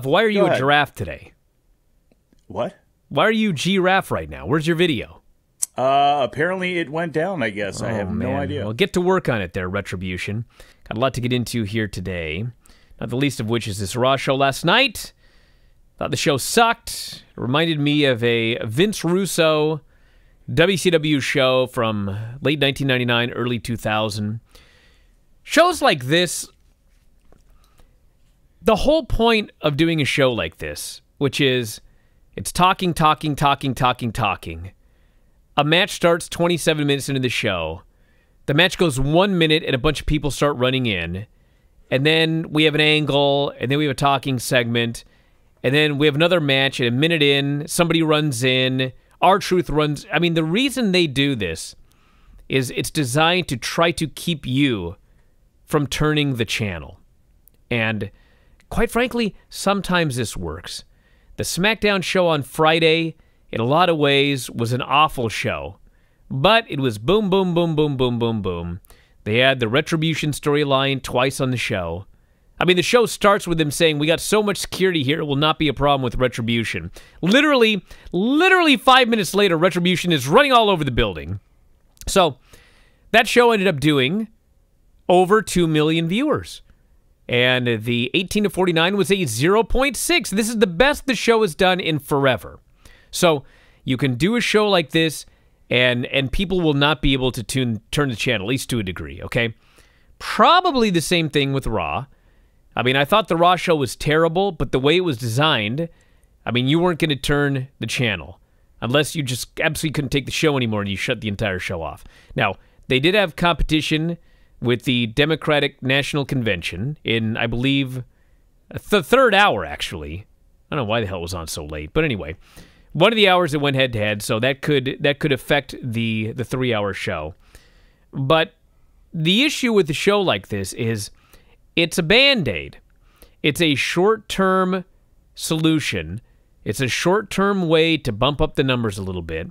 Why are you a giraffe today? What? Why are you giraffe right now? Where's your video? Uh, apparently it went down. I guess oh, I have man. no idea. Well, get to work on it, there, Retribution. Got a lot to get into here today. Not the least of which is this Raw show last night. Thought the show sucked. It reminded me of a Vince Russo WCW show from late 1999, early 2000. Shows like this the whole point of doing a show like this, which is it's talking, talking, talking, talking, talking. A match starts 27 minutes into the show. The match goes one minute, and a bunch of people start running in. And then we have an angle, and then we have a talking segment. And then we have another match, and a minute in, somebody runs in. Our Truth runs. I mean, the reason they do this is it's designed to try to keep you from turning the channel. And quite frankly, sometimes this works. The SmackDown show on Friday, in a lot of ways, was an awful show. But it was boom, boom, boom, boom, boom, boom, boom. They had the Retribution storyline twice on the show. I mean, the show starts with them saying, We got so much security here, it will not be a problem with Retribution. Literally, literally five minutes later, Retribution is running all over the building. So, that show ended up doing over 2 million viewers. And the 18 to 49 was a 0.6. This is the best the show has done in forever. So you can do a show like this, and and people will not be able to tune turn the channel, at least to a degree, okay? Probably the same thing with Raw. I mean, I thought the Raw show was terrible, but the way it was designed, I mean, you weren't going to turn the channel unless you just absolutely couldn't take the show anymore and you shut the entire show off. Now, they did have competition with the Democratic National Convention in, I believe, the third hour, actually. I don't know why the hell it was on so late, but anyway, one of the hours it went head to head, so that could that could affect the the three hour show. But the issue with a show like this is it's a band aid. It's a short term solution. It's a short term way to bump up the numbers a little bit.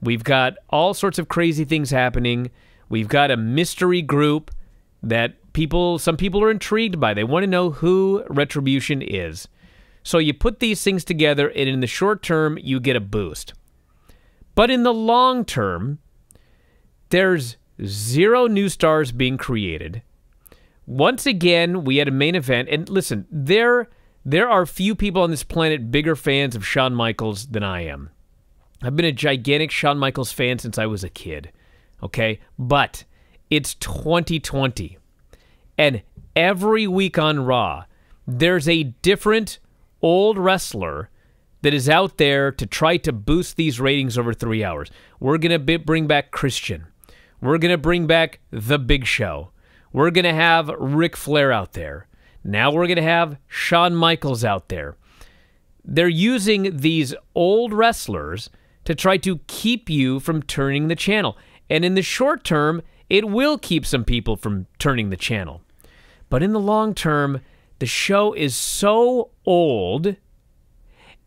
We've got all sorts of crazy things happening. We've got a mystery group that people, some people are intrigued by. They want to know who Retribution is. So you put these things together, and in the short term, you get a boost. But in the long term, there's zero new stars being created. Once again, we had a main event, and listen, there there are few people on this planet bigger fans of Shawn Michaels than I am. I've been a gigantic Shawn Michaels fan since I was a kid okay? But it's 2020. And every week on Raw, there's a different old wrestler that is out there to try to boost these ratings over three hours. We're going to bring back Christian. We're going to bring back The Big Show. We're going to have Ric Flair out there. Now we're going to have Shawn Michaels out there. They're using these old wrestlers to try to keep you from turning the channel. And in the short term, it will keep some people from turning the channel. But in the long term, the show is so old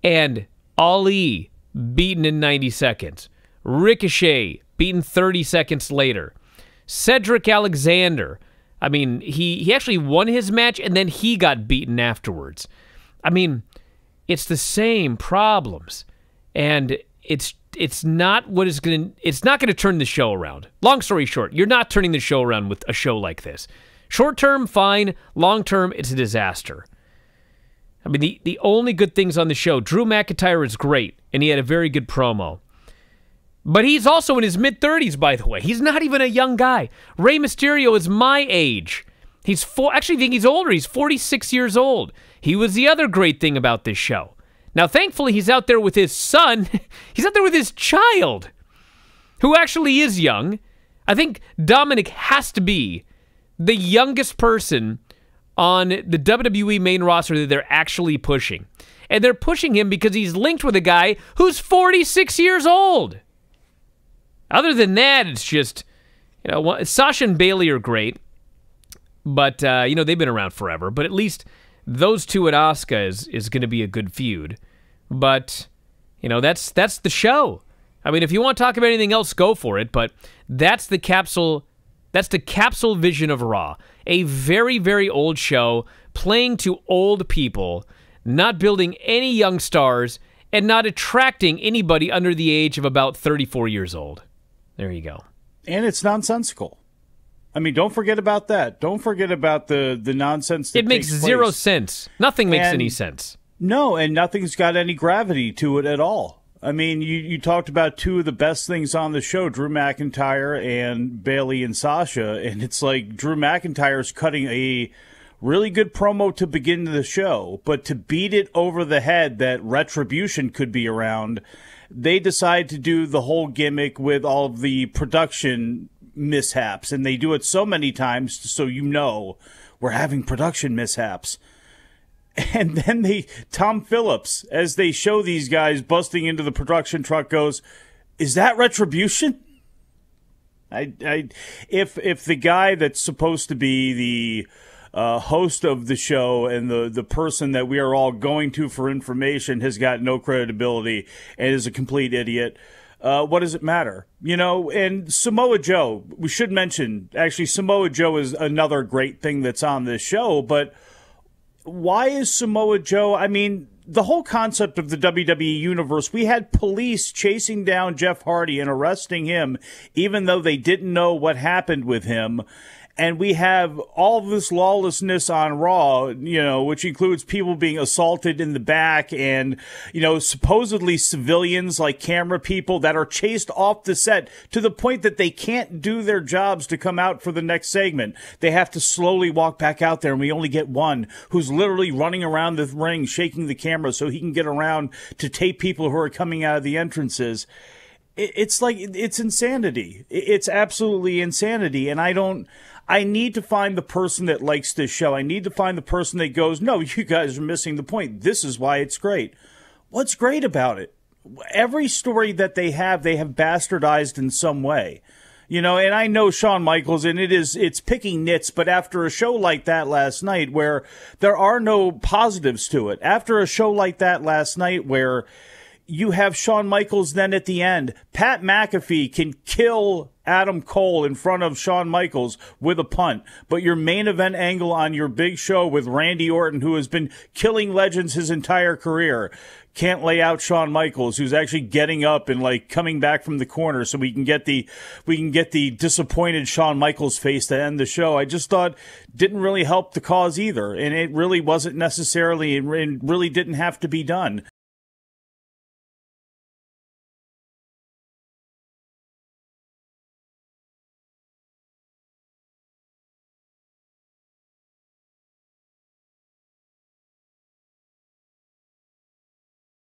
and Ali beaten in 90 seconds, Ricochet beaten 30 seconds later, Cedric Alexander. I mean, he, he actually won his match and then he got beaten afterwards. I mean, it's the same problems. And it's it's not what is going to it's not going to turn the show around. Long story short, you're not turning the show around with a show like this. Short term, fine. Long term, it's a disaster. I mean, the, the only good things on the show, Drew McIntyre is great, and he had a very good promo. But he's also in his mid 30s, by the way. He's not even a young guy. Rey Mysterio is my age. He's four, actually, I think he's older. He's 46 years old. He was the other great thing about this show. Now, thankfully, he's out there with his son. he's out there with his child, who actually is young. I think Dominic has to be the youngest person on the WWE main roster that they're actually pushing. And they're pushing him because he's linked with a guy who's 46 years old. Other than that, it's just, you know, Sasha and Bailey are great, but, uh, you know, they've been around forever. But at least those two at Oscar is is going to be a good feud. But you know, that's that's the show. I mean, if you want to talk about anything else, go for it. But that's the capsule. That's the capsule vision of Raw. A very very old show playing to old people, not building any young stars, and not attracting anybody under the age of about 34 years old. There you go. And it's nonsensical. I mean, don't forget about that. Don't forget about the the nonsense. it makes zero place. sense. Nothing makes and, any sense. No, and nothing's got any gravity to it at all. I mean, you, you talked about two of the best things on the show, Drew McIntyre and Bailey and Sasha, and it's like Drew McIntyre's cutting a really good promo to begin the show, but to beat it over the head that retribution could be around, they decide to do the whole gimmick with all of the production mishaps, and they do it so many times so you know we're having production mishaps. And then they, Tom Phillips, as they show these guys busting into the production truck, goes, "Is that retribution?" I, I, if if the guy that's supposed to be the uh, host of the show and the the person that we are all going to for information has got no credibility and is a complete idiot, uh, what does it matter? You know, and Samoa Joe, we should mention, actually, Samoa Joe is another great thing that's on this show, but why is Samoa Joe? I mean, the whole concept of the WWE universe, we had police chasing down Jeff Hardy and arresting him, even though they didn't know what happened with him and we have all this lawlessness on Raw, you know, which includes people being assaulted in the back and, you know, supposedly civilians like camera people that are chased off the set to the point that they can't do their jobs to come out for the next segment. They have to slowly walk back out there and we only get one who's literally running around the ring shaking the camera so he can get around to tape people who are coming out of the entrances it's like it's insanity it's absolutely insanity and i don't I need to find the person that likes this show. I need to find the person that goes, no, you guys are missing the point. This is why it's great. What's great about it? Every story that they have, they have bastardized in some way. You know, and I know Shawn Michaels and it is, it's picking nits, but after a show like that last night where there are no positives to it, after a show like that last night where you have Shawn Michaels then at the end, Pat McAfee can kill Adam Cole in front of Shawn Michaels with a punt, but your main event angle on your big show with Randy Orton, who has been killing legends his entire career, can't lay out Shawn Michaels, who's actually getting up and like coming back from the corner, so we can get the we can get the disappointed Shawn Michaels face to end the show. I just thought didn't really help the cause either, and it really wasn't necessarily and really didn't have to be done.